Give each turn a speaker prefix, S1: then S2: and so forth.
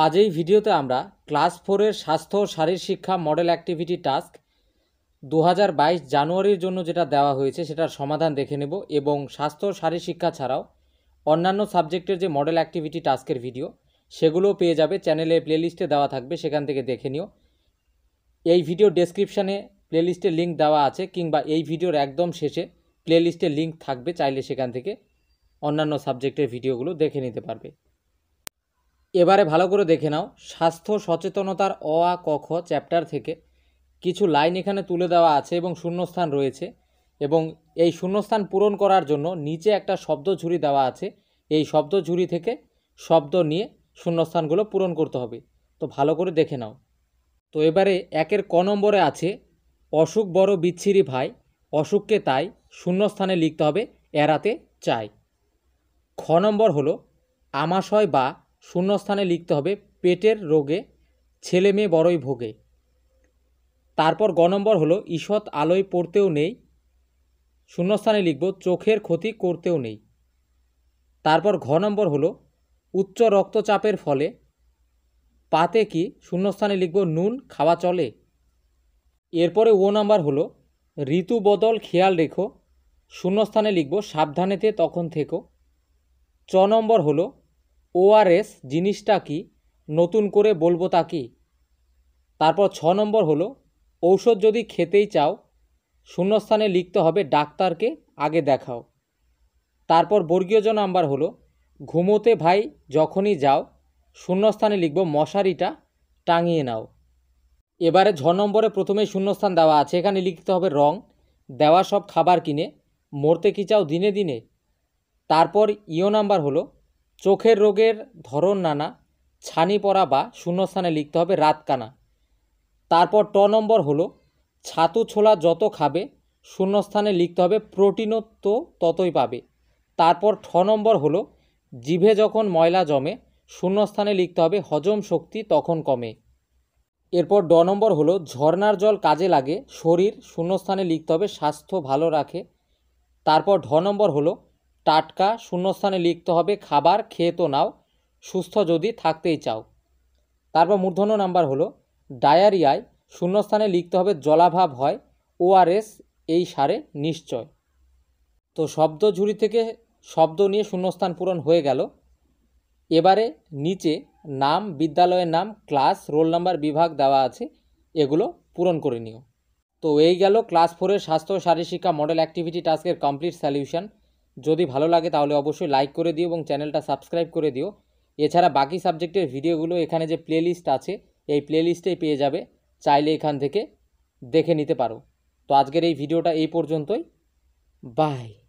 S1: আজ এই ভিডিওতে আমরা ক্লাস ফোরের স্বাস্থ্য শারীর শিক্ষা মডেল অ্যাক্টিভিটি টাস্ক দু জানুয়ারির জন্য যেটা দেওয়া হয়েছে সেটার সমাধান দেখে নেব এবং স্বাস্থ্য শারীর শিক্ষা ছাড়াও অন্যান্য সাবজেক্টের যে মডেল অ্যাক্টিভিটি টাস্কের ভিডিও সেগুলো পেয়ে যাবে চ্যানেলে প্লেলিস্টে দেওয়া থাকবে সেখান থেকে দেখে নিও এই ভিডিও ডেসক্রিপশানে প্লেলিস্টের লিঙ্ক দেওয়া আছে কিংবা এই ভিডিওর একদম শেষে প্লেলিস্টের লিঙ্ক থাকবে চাইলে সেখান থেকে অন্যান্য সাবজেক্টের ভিডিওগুলো দেখে নিতে পারবে এবারে ভালো করে দেখে নাও স্বাস্থ্য সচেতনতার অ আ কখ চ্যাপ্টার থেকে কিছু লাইন এখানে তুলে দেওয়া আছে এবং শূন্যস্থান রয়েছে এবং এই শূন্যস্থান পূরণ করার জন্য নিচে একটা শব্দ ঝুড়ি দেওয়া আছে এই শব্দ ঝুড়ি থেকে শব্দ নিয়ে শূন্যস্থানগুলো পূরণ করতে হবে তো ভালো করে দেখে নাও তো এবারে একের ক নম্বরে আছে অসুখ বড় বিচ্ছিরি ভাই অসুখকে তাই শূন্যস্থানে লিখতে হবে এড়াতে চাই খ নম্বর হলো আমাশয় বা শূন্যস্থানে লিখতে হবে পেটের রোগে ছেলে মেয়ে বড়ই ভোগে তারপর গ নম্বর হলো ঈষৎ আলোয় পড়তেও নেই শূন্যস্থানে লিখব চোখের ক্ষতি করতেও নেই তারপর ঘ নম্বর হলো উচ্চ রক্তচাপের ফলে পাতে কি শূন্যস্থানে লিখব নুন খাওয়া চলে এরপরে ও নম্বর হলো ঋতু বদল খেয়াল রেখো শূন্যস্থানে লিখব সাবধানেতে তখন থেকো চ নম্বর হলো ওআরএস জিনিসটা কি নতুন করে বলবো তা কি তারপর ছ নম্বর হলো ঔষধ যদি খেতেই চাও শূন্যস্থানে লিখতে হবে ডাক্তারকে আগে দেখাও তারপর বর্গীয় নাম্বার হলো ঘুমোতে ভাই যখনই যাও শূন্যস্থানে লিখব মশারিটা টাঙিয়ে নাও এবারে ঝ নম্বরে প্রথমে শূন্যস্থান দেওয়া আছে এখানে লিখতে হবে রং দেওয়া সব খাবার কিনে মরতে কি চাও দিনে দিনে তারপর ইও নাম্বার হলো চোখের রোগের ধরন নানা ছানি পড়া বা শূন্যস্থানে লিখতে হবে রাত কানা তারপর ট নম্বর হলো ছাতু ছোলা যত খাবে শূন্যস্থানে লিখতে হবে প্রোটিনও তো ততই পাবে তারপর ঠ নম্বর হলো জিভে যখন ময়লা জমে শূন্যস্থানে লিখতে হবে হজম শক্তি তখন কমে এরপর ড নম্বর হলো ঝর্নার জল কাজে লাগে শরীর শূন্যস্থানে লিখতে হবে স্বাস্থ্য ভালো রাখে তারপর ঢ নম্বর হলো টাটকা শূন্যস্থানে লিখতে হবে খাবার খেয়ে তো নাও সুস্থ যদি থাকতেই চাও তারপর মূর্ধন্য নাম্বার হলো ডায়ারিয়ায় শূন্যস্থানে লিখতে হবে জলাভাব হয় ওআরএস এই সারে নিশ্চয় তো শব্দ ঝুড়ি থেকে শব্দ নিয়ে শূন্যস্থান পূরণ হয়ে গেল এবারে নিচে নাম বিদ্যালয়ের নাম ক্লাস রোল নাম্বার বিভাগ দেওয়া আছে এগুলো পূরণ করে নিও তো এই গেল ক্লাস ফোরের স্বাস্থ্য শিক্ষা মডেল অ্যাক্টিভিটি টাস্কের কমপ্লিট সলিউশন যদি ভালো লাগে তাহলে অবশ্যই লাইক করে দিও এবং চ্যানেলটা সাবস্ক্রাইব করে দিও এছাড়া বাকি সাবজেক্টের ভিডিওগুলো এখানে যে প্লেলিস্ট আছে এই প্লেলিস্টেই পেয়ে যাবে চাইলে এখান থেকে দেখে নিতে পারো তো আজকের এই ভিডিওটা এই পর্যন্তই বাই